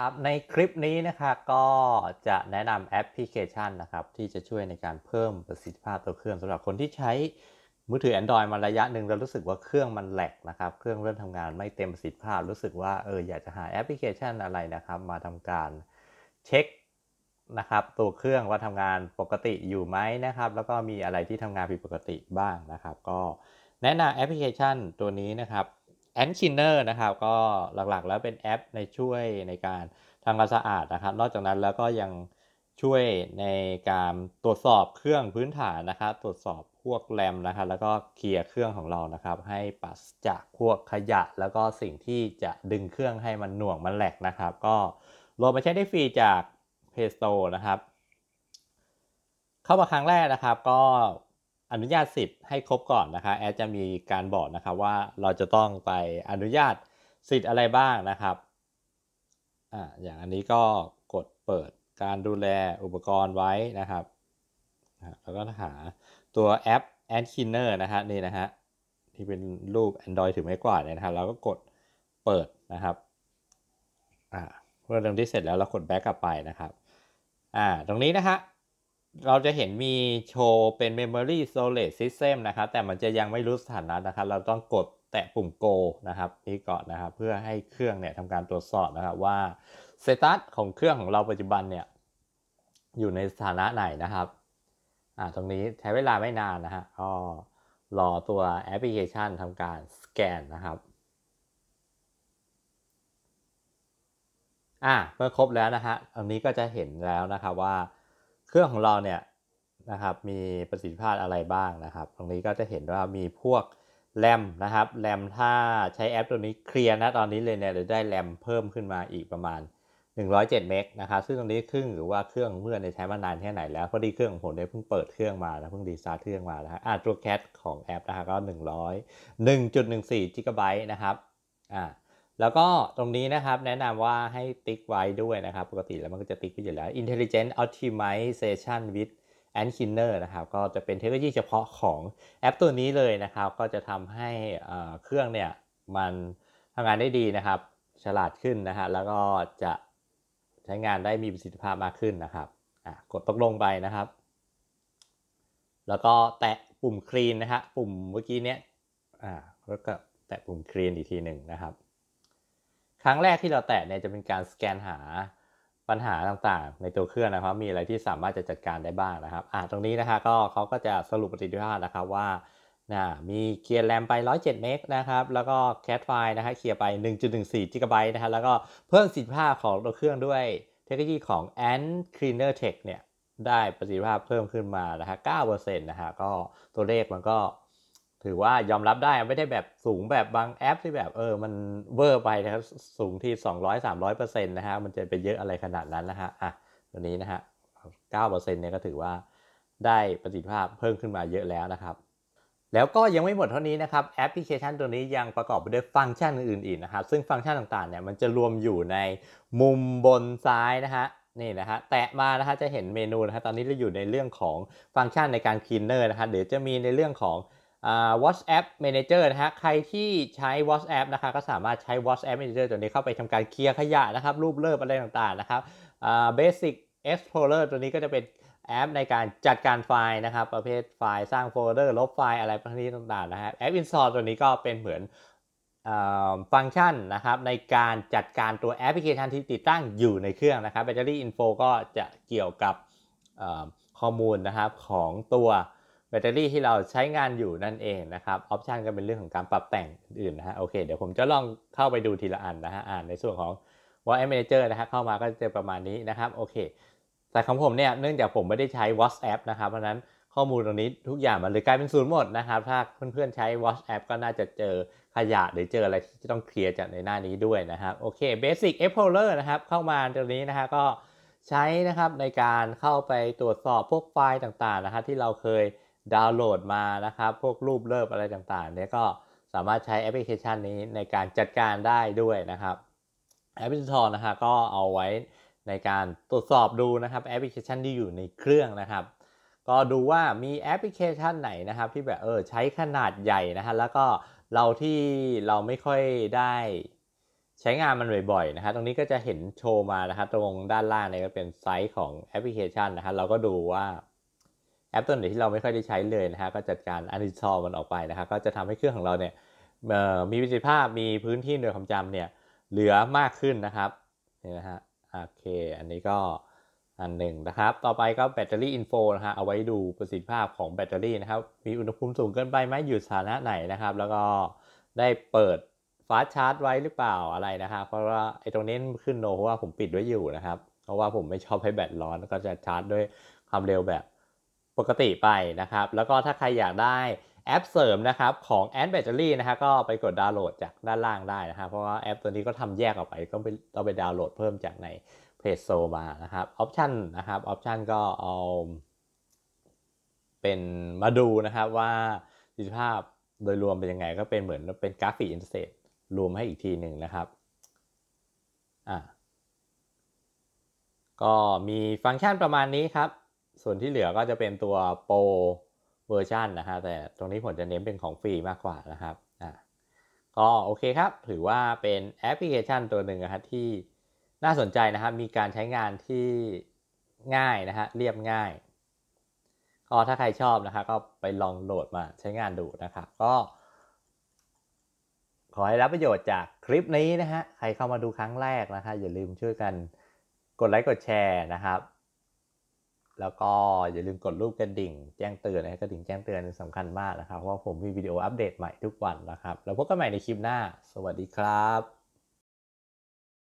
ครับในคลิปนี้นะครับก็จะแนะนำแอปพลิเคชันนะครับ ที่จะช่วยในการเพิ่มประสิทธิภาพ ตัวเครื่องสำหรับคนที่ใช้มือถือ Android มาระยะหนึ่งแล้วรู้สึกว่าเครื่องมันแหลกนะครับ เครื่องเริ่มทำงานไม่เต็มประสิทธิภาพ รู้สึกว่าเอออยากจะหาแอปพลิเคชันอะไรนะครับ มาทำการเช็คนะครับ ตัวเครื่องว่าทำงานปกติอยู่ไหมนะครับ แล้วก็มีอะไรที่ทำงานผิดปกติบ้างนะครับ ก็แนะนำแอปพลิเคชันตัวนี้นะครับแอนคินเนอร์นะครับ ก็หลักๆแล้วเป็นแอปในช่วยในการทำความสะอาดนะครับ นอกจากนั้นแล้วก็ยังช่วยในการตรวจสอบเครื่องพื้นฐานนะครับ ตรวจสอบพวกแรมนะครับ แล้วก็เคลียร์เครื่องของเรานะครับ ให้ปัสจากพวกขยะแล้วก็สิ่งที่จะดึงเครื่องให้มันหน่วงมันแหลกนะครับ ก็โหลดมาใช้ได้ฟรีจาก Play Store นะครับ เข้ามาครั้งแรกนะครับก็อนุญาตสิ์ให้ครบก่อนนะคะแอดจะมีการบอกนะครับ ว่าเราจะต้องไปอนุญาตสิทธิ์อะไรบ้างนะครับอ่าอย่างอันนี้ก็กดเปิดการดูแลอุปกรณ์ไว้นะครับแล้วก็หาตัวแอป a d ินเน n e r นะฮะนี่นะฮะที่เป็นรูป Android ถือไม้กวาดเนี่ยนะครับเราก็กดเปิดนะครับอ่าเมื่อเรื่องที่เสร็จแล้วเรากด back กลับไปนะครับอ่าตรงนี้นะฮะเราจะเห็นมีโชว์เป็น Memory Storage System นะครับ แต่มันจะยังไม่รู้สถานะนะครับ เราต้องกดแตะปุ่ม Go นะครับนี่ก่อนนะครับเพื่อให้เครื่องเนี่ยทำการตรวจสอบนะครับว่า status ของเครื่องของเราปัจจุบันเนี่ย อยู่ในสถานะไหนนะครับอ่าตรงนี้ใช้เวลาไม่นานนะฮะก็รอตัวแอปพลิเคชันทำการสแกนนะครับอ่าเมื่อครบแล้วนะฮะอันนี้ก็จะเห็นแล้วนะครับว่าเครื่องของเราเนี่ยนะครับมีประสิทธิภาพอะไรบ้างนะครับตรงนี้ก็จะเห็นว่ามีพวกแรมนะครับแรมถ้าใช้แอปตัวนี้เคลียร์นะตอนนี้เลยเนี่ยจะได้แรมเพิ่มขึ้นมาอีกประมาณ 107เมกนะครับซึ่งตรงนี้ครึ่งหรือว่าเครื่องเมื่อในใช้มานานแค่ไหนแล้วพอดี เครื่องของผมเนี่ยเพิ่งเปิดเครื่องมาแล้วเพิ่งดีไซน์เครื่องมาแล้วอ่าตัวแคทของแอปนะครับก็ 100 1.14กิกะไบต์นะครับอ่าแล้วก็ตรงนี้นะครับแนะนำว่าให้ติ๊กไว้ด้วยนะครับ ปกติแล้วมันก็จะติ๊กไปอยู่แล้ว Intelligent Optimization with a n h i n n e r นะครับ ก็จะเป็นเทคโนโลยีเฉพาะของแอป ตัวนี้เลยนะครับ ก็จะทำให้เครื่องเนี่ยมันทำงานได้ดีนะครับ ฉลาดขึ้นนะฮะแล้วก็จะใช้งานได้มีประสิทธิภาพมากขึ้นนะครับ กดตกลงไปนะครับ แล้วก็แตะปุ่มคลีนนะฮะปุ่มเมื่อกี้เนี้ยอ่าแล้วก็แตะปุ่มคลีนอีกทีหนึ่งนะครับครั้งแรกที่เราแตะเนี่ยจะเป็นการสแกนหาปัญหาต่างๆ ในตัวเครื่องนะครับมีอะไรที่สามารถจะจัดการได้บ้างนะครับอ่าตรงนี้นะคะก็เขาก็จะสรุปประสิทธิภาพนะครับว่านะมีเคลียร์แรมไป 107เมกนะครับแล้วก็แคชไฟล์นะฮะเคลียร์ไป 1.14กิกะไบต์นะฮะแล้วก็เพิ่มสิทธิภาพของตัวเครื่องด้วยเทคโนโลยีของ Ant Cleaner Tech เนี่ยได้ประสิทธิภาพเพิ่มขึ้นมานะฮะ9%นะฮะก็ตัวเลขมันก็ถือว่ายอมรับได้ ไม่ได้แบบสูงแบบบางแอปที่แบบเออมันเวอร์ไปนะครับสูงที่ 200 300เปอร์เซ็นต์นะฮะมันจะไปเยอะอะไรขนาดนั้นนะฮะอ่ะตัวนี้นะฮะ9เปอร์เซ็นต์เนี่ยก็ถือว่าได้ประสิทธิภาพเพิ่มขึ้นมาเยอะแล้วนะครับแล้วก็ยังไม่หมดเท่านี้นะครับแอปพลิเคชันตัวนี้ยังประกอบไปด้วยฟังก์ชันอื่นๆอีกนะครับซึ่งฟังก์ชันต่างๆเนี่ยมันจะรวมอยู่ในมุมบนซ้ายนะฮะนี่นะฮะแตะมานะฮะจะเห็นเมนูนะฮะตอนนี้เราอยู่ในเรื่องของฟังก์ชันในการคลีนเนอร์นะฮะเดี๋ยวจะมีในเรื่องของ WhatsApp Manager นะฮะใครที่ใช้ WhatsApp นะคะก็สามารถใช้ WhatsApp Manager ตัวนี้เข้าไปทำการเคลียร์ขยะนะครับ รูปเลิฟอะไรต่างๆ นะครับ Basic Explorer ตัวนี้ก็จะเป็นแอปในการจัดการไฟล์นะครับ ประเภทไฟล์สร้างโฟลเดอร์ ลบไฟล์อะไรพวกนี้ต่างๆ นะฮะแอป Install ตัวนี้ก็เป็นเหมือนฟังก์ชันนะครับในการจัดการตัวแอปพลิเคชันที่ติดตั้งอยู่ในเครื่องนะครับ Battery Info ก็จะเกี่ยวกับข้อมูลนะครับของตัวแบตเตอรี่ที่เราใช้งานอยู่นั่นเองนะครับออปชันก็เป็นเรื่องของการปรับแต่งอื่นนะฮะโอเคเดี๋ยวผมจะลองเข้าไปดูทีละอันนะฮะอ่านในส่วนของวอลเล t เ a เจอร์นะฮะเข้ามาก็จะประมาณนี้นะครับโอเคแต่ของผมเนี่ยเนื่องจากผมไม่ได้ใช้ WhatsApp นะครับเพราะนั้นข้อมูลตรงนี้ทุกอย่างมันเลยกลายเป็นศูนย์หมดนะครับถ้าเพื่อนๆใช้ WhatsApp ก็น่าจะเจอขยะหรือเจออะไรที่จะต้องเคลียร์จากในหน้านี้ด้วยนะครับโอเค Basic Explorer นะครับเข้ามาตรงนี้นะฮะก็ใช้นะครับในการเข้าไปตรวจสอบพวกไฟล์ต่างๆนะฮะที่เราเคยดาวน์โหลดมานะครับพวกรูปเลิฟอะไรต่างๆเนี่ยก็สามารถใช้แอปพลิเคชันนี้ในการจัดการได้ด้วยนะครับแอปพลิเคชันนะฮะก็เอาไว้ในการตรวจสอบดูนะครับแอปพลิเคชันที่อยู่ในเครื่องนะครับ ก็ดูว่ามีแอปพลิเคชันไหนนะครับ ที่แบบเออใช้ขนาดใหญ่นะฮะแล้วก็เราที่เราไม่ค่อยได้ ใช้งานมันบ่อยๆนะครับตรงนี้ก็จะเห็นโชว์มานะครับตรงด้านล่างเนี่ยก็เป็นไซส์ของแอปพลิเคชันนะครับเราก็ดูว่าแอปตัวไหนที่เราไม่ค่อยได้ใช้เลยนะฮะก็จัดการอันดิชอมันออกไปนะครับก็จะทำให้เครื่องของเราเนี่ยมีประสิทธิภาพมีพื้นที่หน่วยความจำเนี่ยเหลือมากขึ้นนะครับนี่นะฮะโอเค อันนี้ก็อันหนึ่งนะครับ ต่อไปก็แบตเตอรี่อินโฟนะฮะเอาไว้ดูประสิทธิภาพของแบตเตอรี่นะครับ มีอุณหภูมิสูงเกินไปไหมอยู่สถานะไหนนะครับ แล้วก็ได้เปิดฟาสชาร์จไว้หรือเปล่าอะไรนะครับเพราะว่าไอ้ตรงนี้ขึ้นโนเพราะว่าผมปิดไว้อยู่นะครับเพราะว่าผมไม่ชอบให้แบตร้อนก็จะชาร์จด้วยความเร็วแบบปกติไปนะครับ แล้วก็ถ้าใครอยากได้แอปเสริมนะครับของ a d b a ต t e ี่นะฮะก็ไปกดดาวน์โหลดจากด้านล่างได้นะฮะเพราะว่าแอปตัวนี้ก็ทำแยกออกไปก็ไปเราไปดาวน์โหลดเพิ่มจากใน Play Store มานะครับออปชันนะครับออปชันก็เอา เป็นมาดูนะครับว่าสิทธิภาพโดยรวมเป็นยังไงก็เป็นเหมือนเป็นกราฟิกอินเอร์เซตรวมให้อีกทีหนึ่งนะครับอ่ะก็มีฟังก์ชันประมาณนี้ครับส่วนที่เหลือก็จะเป็นตัวโปรเวอร์ชันนะฮะแต่ตรงนี้ผมจะเน้นเป็นของฟรีมากกว่านะครับ อ่ะก็โอเคครับ ถือว่าเป็นแอปพลิเคชันตัวหนึ่งนะฮะที่น่าสนใจนะครับ มีการใช้งานที่ง่ายนะฮะเรียบง่าย ก็ถ้าใครชอบนะครับก็ไปลองโหลดมาใช้งานดูนะครับ ก็ ขอให้รับประโยชน์จากคลิปนี้นะฮะ ใครเข้ามาดูครั้งแรกนะฮะอย่าลืมช่วยกันกดไลค์กดแชร์นะครับแล้วก็อย่าลืมกดรูปกระดิ่งแจ้งเตือนนะกระดิ่งแจ้งเตือนสำคัญมากนะครับเพราะผมมีวิดีโออัปเดตใหม่ทุกวันนะครับ แล้วพบกันใหม่ในคลิปหน้า สวัสดีครับ